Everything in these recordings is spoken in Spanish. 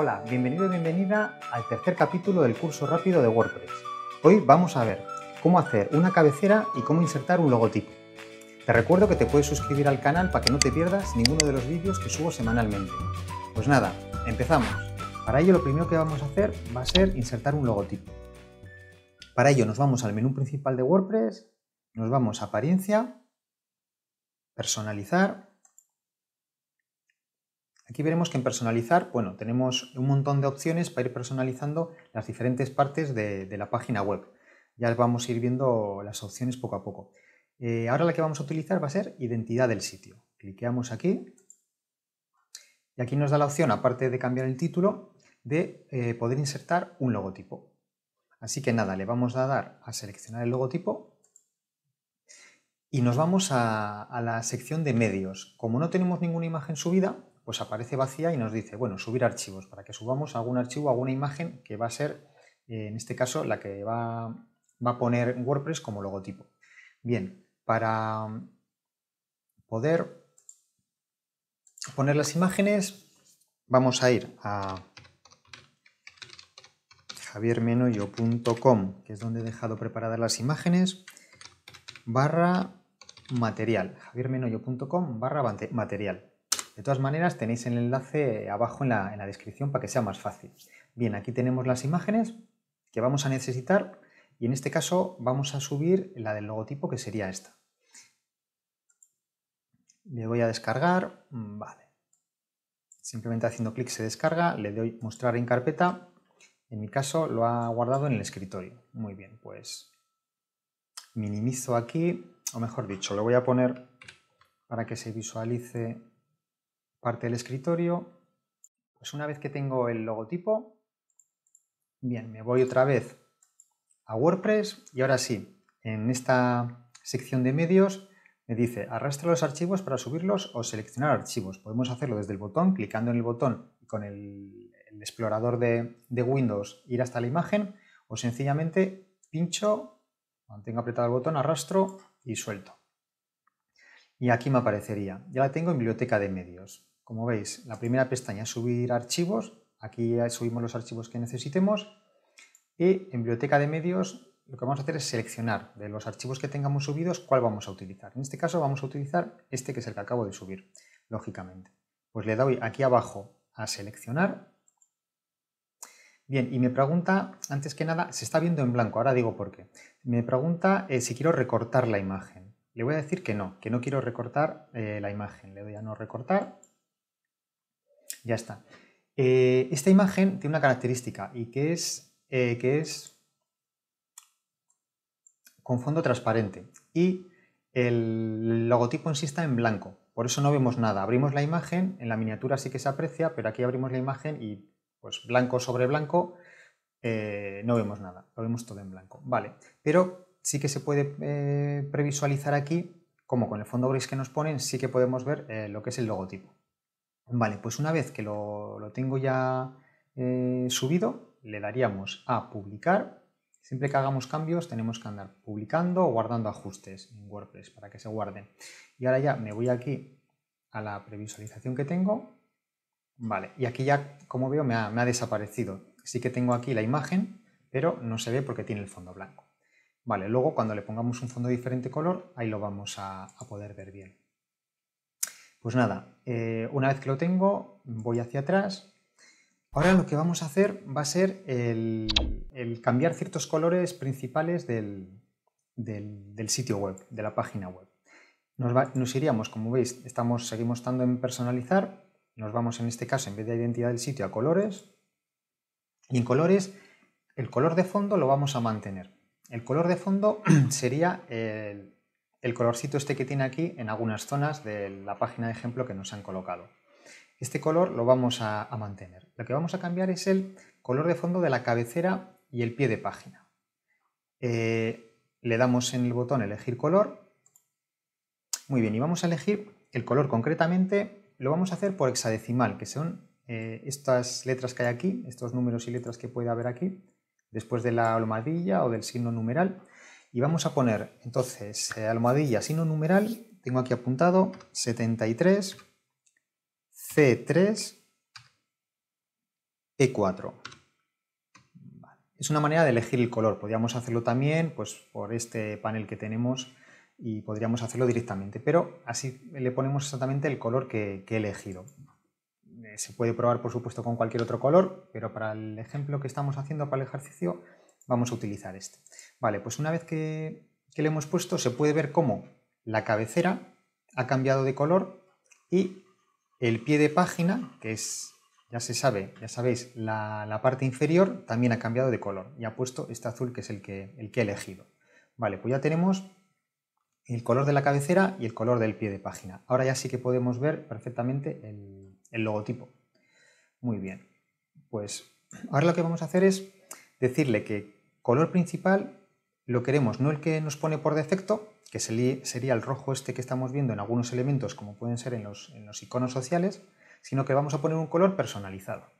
Hola, bienvenido y bienvenida al tercer capítulo del curso rápido de WordPress. Hoy vamos a ver cómo hacer una cabecera y cómo insertar un logotipo. Te recuerdo que te puedes suscribir al canal para que no te pierdas ninguno de los vídeos que subo semanalmente. Pues nada, empezamos. Para ello lo primero que vamos a hacer va a ser insertar un logotipo. Para ello nos vamos al menú principal de WordPress, nos vamos a apariencia, personalizar Aquí veremos que en personalizar, bueno, tenemos un montón de opciones para ir personalizando las diferentes partes de, la página web. Ya vamos a ir viendo las opciones poco a poco. Eh, ahora la que vamos a utilizar va a ser identidad del sitio. Cliqueamos aquí y aquí nos da la opción, aparte de cambiar el título, de eh, poder insertar un logotipo. Así que nada, le vamos a dar a seleccionar el logotipo y nos vamos a la sección de medios. Como no tenemos ninguna imagen subida, pues aparece vacía y nos dice, bueno, subir archivos, para que subamos algún archivo, alguna imagen que va a ser, eh, en este caso, la que va, va a poner WordPress como logotipo. Bien, para poder poner las imágenes, vamos a ir a javiermenoyo.com, que es donde he dejado preparadas las imágenes, barra material, javiermenoyo.com barra material. De todas maneras, tenéis el enlace abajo en la, descripción para que sea más fácil. Bien, aquí tenemos las imágenes que vamos a necesitar y en este caso vamos a subir la del logotipo que sería esta. Le voy a descargar, mm, vale. Simplemente haciendo clic se descarga, le doy mostrar en carpeta. En mi caso lo ha guardado en el escritorio. Muy bien, pues minimizo aquí, o mejor dicho, lo voy a poner para que se visualice parte del escritorio. Pues una vez que tengo el logotipo, bien, me voy otra vez a WordPress y ahora sí, en esta sección de medios me dice arrastra los archivos para subirlos o seleccionar archivos. Podemos hacerlo desde el botón, clicando en el botón con el, explorador de, de, Windows ir hasta la imagen o sencillamente pincho, mantengo apretado el botón, arrastro y suelto. Y aquí me aparecería. Ya la tengo en biblioteca de medios. Como veis, la primera pestaña es subir archivos, aquí subimos los archivos que necesitemos y en biblioteca de medios lo que vamos a hacer es seleccionar de los archivos que tengamos subidos cuál vamos a utilizar. En este caso vamos a utilizar este que es el que acabo de subir, lógicamente. Pues le doy aquí abajo a seleccionar. Bien, y me pregunta, antes que nada, se está viendo en blanco, ahora digo por qué. Me pregunta eh, si quiero recortar la imagen. Le voy a decir que no, que no quiero recortar eh, la imagen. Le doy a no recortar ya está. Eh, esta imagen tiene una característica y que es, eh, que es con fondo transparente y el logotipo en en blanco. Por eso no vemos nada. Abrimos la imagen, en la miniatura sí que se aprecia, pero aquí abrimos la imagen y pues blanco sobre blanco eh, no vemos nada. Lo vemos todo en blanco. Vale, pero sí que se puede previsualizar aquí, como con el fondo gris que nos ponen, sí que podemos ver lo que es el logotipo. Vale, pues una vez que lo, tengo ya eh, subido, le daríamos a publicar. Siempre que hagamos cambios tenemos que andar publicando o guardando ajustes en WordPress para que se guarden. Y ahora ya me voy aquí a la previsualización que tengo. Vale, y aquí ya, como veo, me ha, desaparecido. Sí que tengo aquí la imagen, pero no se ve porque tiene el fondo blanco. Vale, luego cuando le pongamos un fondo de diferente color, ahí lo vamos a poder ver bien. Pues nada, eh, una vez que lo tengo, voy hacia atrás. Ahora lo que vamos a hacer va a ser el, cambiar ciertos colores principales del, sitio web, de la página web. Nos, iríamos, como veis, estamos, seguimos estando en personalizar, nos vamos en este caso, en vez de identidad del sitio, a colores, y en colores, el color de fondo lo vamos a mantener. El color de fondo sería el, el colorcito este que tiene aquí en algunas zonas de la página de ejemplo que nos han colocado. Este color lo vamos a, mantener. Lo que vamos a cambiar es el color de fondo de la cabecera y el pie de página. Eh, le damos en el botón elegir color. Muy bien, y vamos a elegir el color concretamente. Lo vamos a hacer por hexadecimal, que son eh, estas letras que hay aquí, estos números y letras que puede haber aquí, después de la almohadilla o del signo numeral. Y vamos a poner entonces eh, almohadilla sino numeral, tengo aquí apuntado 73 C3 E4. Es una manera de elegir el color, podríamos hacerlo también pues, por este panel que tenemos y podríamos hacerlo directamente, pero así le ponemos exactamente el color que he elegido. Eh, se puede probar, por supuesto, con cualquier otro color, pero para el ejemplo que estamos haciendo, para el ejercicio, vamos a utilizar este. Vale, pues una vez que, le hemos puesto se puede ver cómo la cabecera ha cambiado de color y el pie de página, que es, ya se sabe, ya sabéis, la, parte inferior también ha cambiado de color y ha puesto este azul que es el que, el que he elegido. Vale, pues ya tenemos el color de la cabecera y el color del pie de página. Ahora ya sí que podemos ver perfectamente el, el logotipo. Muy bien, pues ahora lo que vamos a hacer es decirle que color principal lo queremos, no el que nos pone por defecto, que sería el rojo este que estamos viendo en algunos elementos, como pueden ser en los, iconos sociales, sino que vamos a poner un color personalizado.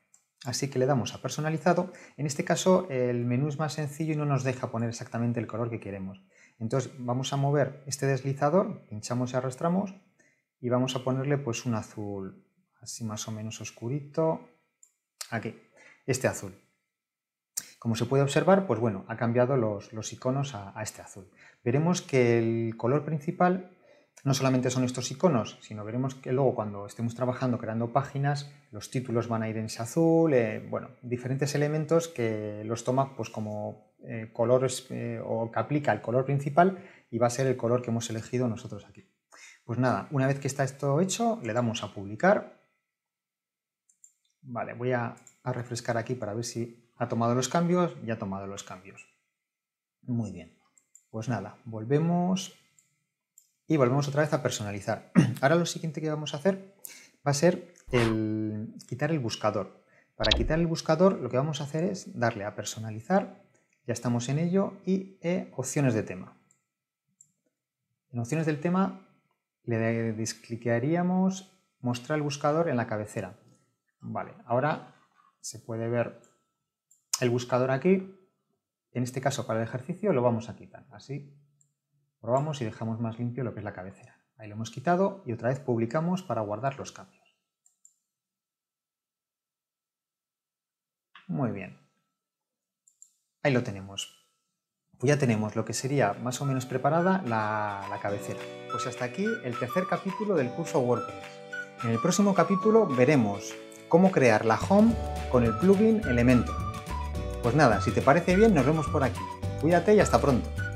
Así que le damos a personalizado. En este caso el menú es más sencillo y no nos deja poner exactamente el color que queremos. Entonces vamos a mover este deslizador, pinchamos y arrastramos y vamos a ponerle pues un azul así más o menos oscurito. Aquí, este azul. Como se puede observar, pues bueno, ha cambiado los, iconos a, este azul. Veremos que el color principal no solamente son estos iconos, sino veremos que luego cuando estemos trabajando creando páginas, los títulos van a ir en ese azul, eh, bueno, diferentes elementos que los toma pues como eh, colores eh, o que aplica el color principal y va a ser el color que hemos elegido nosotros aquí. Pues nada, una vez que está esto hecho, le damos a publicar. Vale, voy a refrescar aquí para ver si ha tomado los cambios y ha tomado los cambios. Muy bien. Pues nada, volvemos y volvemos otra vez a personalizar. Ahora lo siguiente que vamos a hacer va a ser quitar el buscador. Para quitar el buscador lo que vamos a hacer es darle a personalizar, ya estamos en ello, y eh, opciones de tema. En opciones del tema le descliquearíamos mostrar el buscador en la cabecera. Vale, ahora se puede ver el buscador aquí, en este caso para el ejercicio, lo vamos a quitar. Así probamos y dejamos más limpio lo que es la cabecera. Ahí lo hemos quitado y otra vez publicamos para guardar los cambios. Muy bien. Ahí lo tenemos. Pues ya tenemos lo que sería más o menos preparada la, la cabecera. Pues hasta aquí el tercer capítulo del curso WordPress. En el próximo capítulo veremos cómo crear la home con el plugin Elementor. Pues nada, si te parece bien, nos vemos por aquí. Cuídate y hasta pronto.